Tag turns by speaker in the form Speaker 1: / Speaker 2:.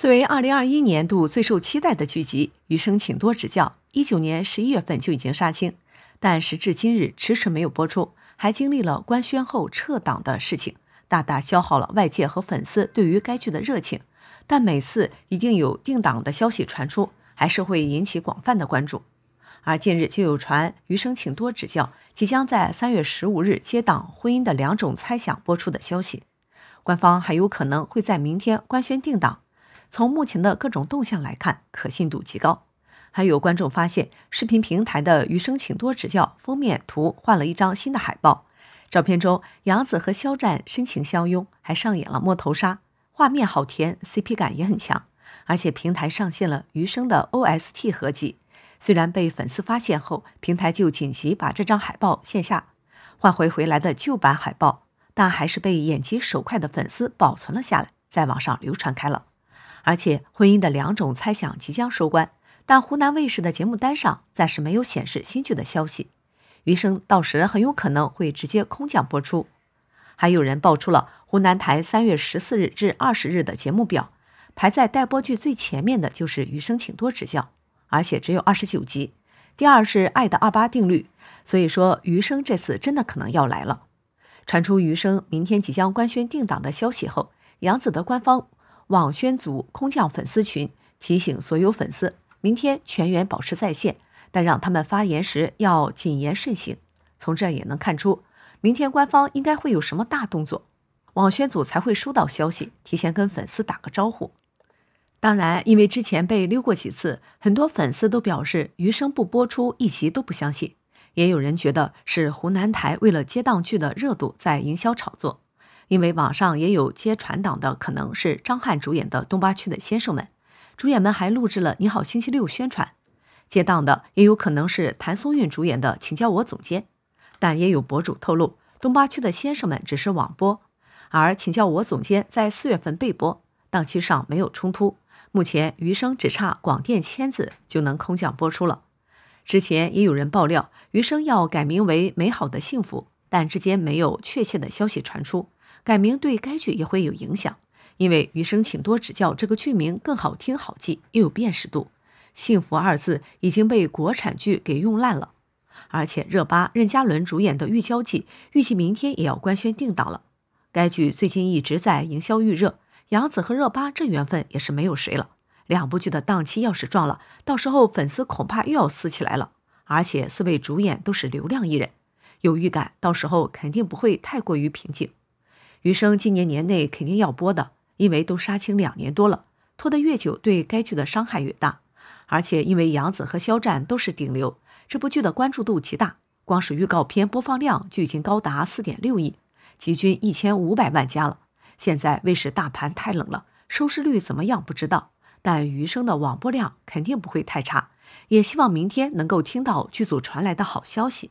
Speaker 1: 作为二零二一年度最受期待的剧集，《余生请多指教》一九年十一月份就已经杀青，但时至今日迟迟没有播出，还经历了官宣后撤档的事情，大大消耗了外界和粉丝对于该剧的热情。但每次一定有定档的消息传出，还是会引起广泛的关注。而近日就有传《余生请多指教》即将在三月十五日接档《婚姻的两种猜想》播出的消息，官方还有可能会在明天官宣定档。从目前的各种动向来看，可信度极高。还有观众发现，视频平台的《余生，请多指教》封面图换了一张新的海报，照片中杨紫和肖战深情相拥，还上演了摸头杀，画面好甜，CP 感也很强。而且平台上线了《余生》的 OST 合集，虽然被粉丝发现后，平台就紧急把这张海报线下换回回来的旧版海报，但还是被眼疾手快的粉丝保存了下来，在网上流传开了。而且婚姻的两种猜想即将收官，但湖南卫视的节目单上暂时没有显示新剧的消息。余生到时很有可能会直接空降播出。还有人爆出了湖南台三月十四日至二十日的节目表，排在待播剧最前面的就是《余生，请多指教》，而且只有二十九集。第二是《爱的二八定律》，所以说《余生》这次真的可能要来了。传出《余生》明天即将官宣定档的消息后，杨子的官方。网宣组空降粉丝群，提醒所有粉丝，明天全员保持在线，但让他们发言时要谨言慎行。从这也能看出，明天官方应该会有什么大动作，网宣组才会收到消息，提前跟粉丝打个招呼。当然，因为之前被溜过几次，很多粉丝都表示，余生不播出一集都不相信，也有人觉得是湖南台为了接档剧的热度在营销炒作。因为网上也有接传档的，可能是张翰主演的《东八区的先生们》，主演们还录制了《你好星期六》宣传。接档的也有可能是谭松韵主演的《请叫我总监》，但也有博主透露，《东八区的先生们》只是网播，而《请叫我总监》在四月份被播，档期上没有冲突。目前《余生》只差广电签字就能空降播出了。之前也有人爆料《余生》要改名为《美好的幸福》，但至今没有确切的消息传出。改名对该剧也会有影响，因为《余生，请多指教》这个剧名更好听、好记，又有辨识度。幸福二字已经被国产剧给用烂了，而且热巴、任嘉伦主演的《预交季》预计明天也要官宣定档了。该剧最近一直在营销预热，杨紫和热巴这缘分也是没有谁了。两部剧的档期要是撞了，到时候粉丝恐怕又要撕起来了。而且四位主演都是流量艺人，有预感到时候肯定不会太过于平静。余生今年年内肯定要播的，因为都杀青两年多了，拖得越久对该剧的伤害越大。而且因为杨紫和肖战都是顶流，这部剧的关注度极大，光是预告片播放量就已经高达四点六亿，集均一千五百万加了。现在卫视大盘太冷了，收视率怎么样不知道，但余生的网播量肯定不会太差。也希望明天能够听到剧组传来的好消息。